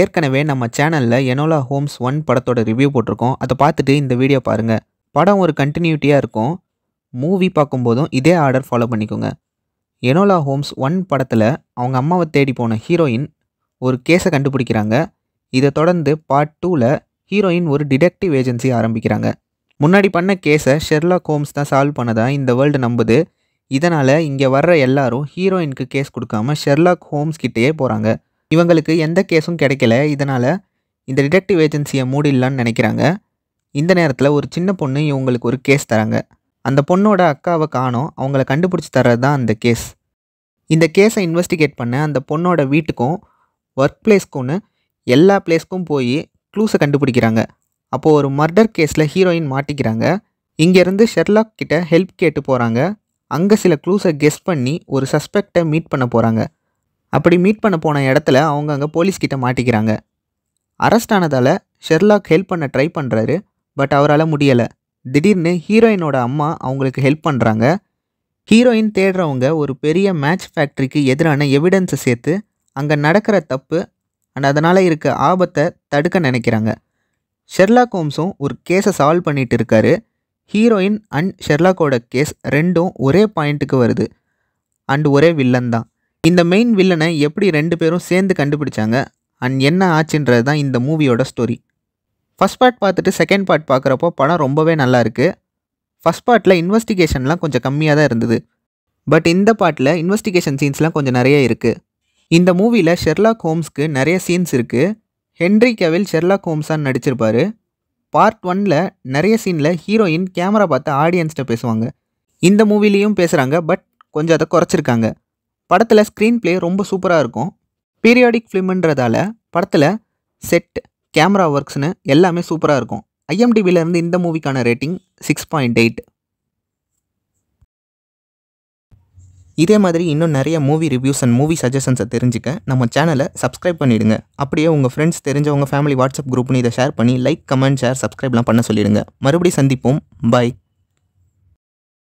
ஏற்கனவே நம்ம சேனலில் எனோலா ஹோம்ஸ் ஒன் படத்தோட ரிவ்யூ போட்டிருக்கோம் அதை பார்த்துட்டு இந்த வீடியோ பாருங்கள் படம் ஒரு கண்டினியூட்டியாக இருக்கும் மூவி பார்க்கும்போதும் இதே ஆர்டர் ஃபாலோ பண்ணிக்கோங்க எனோலா ஹோம்ஸ் ஒன் படத்தில் அவங்க அம்மாவை தேடி போன ஹீரோயின் ஒரு கேஸை கண்டுபிடிக்கிறாங்க இதை தொடர்ந்து பார்ட் டூவில் ஹீரோயின் ஒரு டிடெக்டிவ் ஏஜென்சி ஆரம்பிக்கிறாங்க முன்னாடி பண்ண கேஸை ஷெர்லாக் ஹோம்ஸ் தான் சால்வ் பண்ணதான் இந்த வேர்ல்டு நம்புது இதனால் இங்கே வர்ற எல்லாரும் ஹீரோயினுக்கு கேஸ் கொடுக்காம ஷெர்லாக் ஹோம்ஸ் கிட்டேயே போகிறாங்க இவங்களுக்கு எந்த கேஸும் கிடைக்கல இதனால் இந்த டிடெக்டிவ் ஏஜென்சியை மூடிடலான்னு நினைக்கிறாங்க இந்த நேரத்தில் ஒரு சின்ன பொண்ணு இவங்களுக்கு ஒரு கேஸ் தராங்க அந்த பொண்ணோட அக்காவை காணும் அவங்கள கண்டுபிடிச்சி தர்றது தான் அந்த கேஸ் இந்த கேஸை இன்வெஸ்டிகேட் பண்ண அந்த பொண்ணோட வீட்டுக்கும் ஒர்க் பிளேஸ்க்கும்னு எல்லா பிளேஸ்க்கும் போய் க்ளூஸை கண்டுபிடிக்கிறாங்க அப்போது ஒரு மர்டர் கேஸில் ஹீரோயின் மாட்டிக்கிறாங்க இங்கேருந்து ஷெர்லாக் கிட்ட ஹெல்ப் கேட்டு போகிறாங்க அங்கே சில க்ளூஸை கெஸ் பண்ணி ஒரு சஸ்பெக்டை மீட் பண்ண போகிறாங்க அப்படி மீட் பண்ண போன இடத்துல அவங்க அங்கே போலீஸ்கிட்ட மாட்டிக்கிறாங்க அரெஸ்ட் ஆனதால் ஷெர்லாக் ஹெல்ப் பண்ண ட்ரை பண்ணுறாரு பட் அவரால் முடியலை திடீர்னு ஹீரோயினோட அம்மா அவங்களுக்கு ஹெல்ப் பண்ணுறாங்க ஹீரோயின் தேடுறவங்க ஒரு பெரிய மேட்ச் ஃபேக்ட்ரிக்கு எதிரான எவிடன்ஸை சேர்த்து அங்கே நடக்கிற தப்பு அண்ட் அதனால் இருக்க ஆபத்தை தடுக்க நினைக்கிறாங்க ஷெர்லாக் ஹோம்ஸும் ஒரு கேஸை சால்வ் பண்ணிகிட்டு இருக்காரு ஹீரோயின் அண்ட் ஷெர்லாக்கோட கேஸ் ரெண்டும் ஒரே பாயிண்ட்டுக்கு வருது அண்ட் ஒரே வில்லன் தான் இந்த மெயின் வில்லனை எப்படி ரெண்டு பேரும் சேர்ந்து கண்டுபிடிச்சாங்க அண்ட் என்ன ஆச்சுன்றது தான் இந்த மூவியோட ஸ்டோரி ஃபஸ்ட் பார்ட் பார்த்துட்டு செகண்ட் பார்ட் பார்க்குறப்போ படம் ரொம்பவே நல்லா இருக்குது ஃபஸ்ட் பார்ட்டில் இன்வெஸ்டிகேஷன்லாம் கொஞ்சம் கம்மியாக தான் இருந்தது பட் இந்த பார்ட்டில் இன்வெஸ்டிகேஷன் சீன்ஸ்லாம் கொஞ்சம் நிறைய இருக்குது இந்த மூவியில் ஷெர்லாக் ஹோம்ஸ்க்கு நிறைய சீன்ஸ் இருக்குது ஹென்ரி கெவில் ஷெர்லாக் ஹோம்ஸான்னு நடிச்சிருப்பார் பார்ட் ஒனில் நிறைய சீனில் ஹீரோயின் கேமரா பார்த்து ஆடியன்ஸ்கிட்ட பேசுவாங்க இந்த மூவிலையும் பேசுகிறாங்க பட் கொஞ்சம் அதை குறைச்சிருக்காங்க படத்தில் ஸ்க்ரீன் ப்ளே ரொம்ப சூப்பராக இருக்கும் பீரியாடிக் ஃபிலிம்ன்றதால படத்தில் செட் கேமரா ஒர்க்ஸ்னு எல்லாமே சூப்பராக இருக்கும் ஐஎம்டிபிலேருந்து இந்த மூவிக்கான ரேட்டிங் சிக்ஸ் பாயிண்ட் எயிட் இதே மாதிரி இன்னும் நிறைய மூவி ரிவ்யூஸ் அண்ட் மூவி சஜஷன்ஸை தெரிஞ்சுக்க நம்ம சேனலை சப்ஸ்கிரைப் பண்ணிவிடுங்க அப்படியே உங்கள் ஃப்ரெண்ட்ஸ் தெரிஞ்சவங்க ஃபேமிலி வாட்ஸ்அப் குரூப்னு இதை ஷேர் பண்ணி லைக் கமெண்ட் ஷேர் சப்ஸ்கிரைப்லாம் பண்ண சொல்லிடுங்க மறுபடியும் சந்திப்போம் பாய்